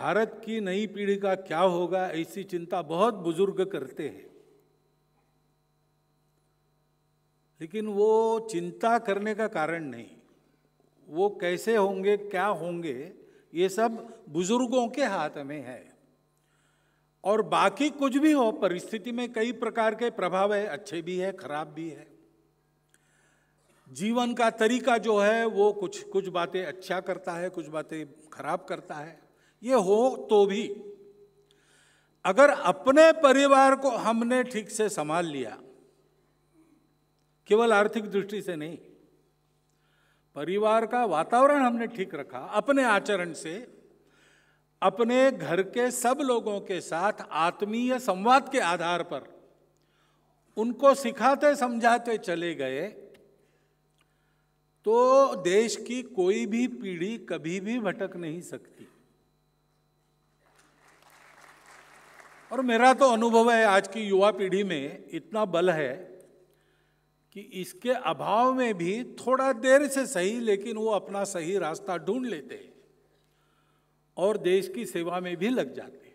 भारत की नई पीढ़ी का क्या होगा ऐसी चिंता बहुत बुजुर्ग करते हैं लेकिन वो चिंता करने का कारण नहीं वो कैसे होंगे क्या होंगे ये सब बुजुर्गों के हाथ में है और बाकी कुछ भी हो परिस्थिति में कई प्रकार के प्रभाव है अच्छे भी है खराब भी है जीवन का तरीका जो है वो कुछ कुछ बातें अच्छा करता है कुछ बातें खराब करता है ये हो तो भी अगर अपने परिवार को हमने ठीक से संभाल लिया केवल आर्थिक दृष्टि से नहीं परिवार का वातावरण हमने ठीक रखा अपने आचरण से अपने घर के सब लोगों के साथ आत्मीय संवाद के आधार पर उनको सिखाते समझाते चले गए तो देश की कोई भी पीढ़ी कभी भी भटक नहीं सकती और मेरा तो अनुभव है आज की युवा पीढ़ी में इतना बल है कि इसके अभाव में भी थोड़ा देर से सही लेकिन वो अपना सही रास्ता ढूंढ लेते हैं और देश की सेवा में भी लग जाते हैं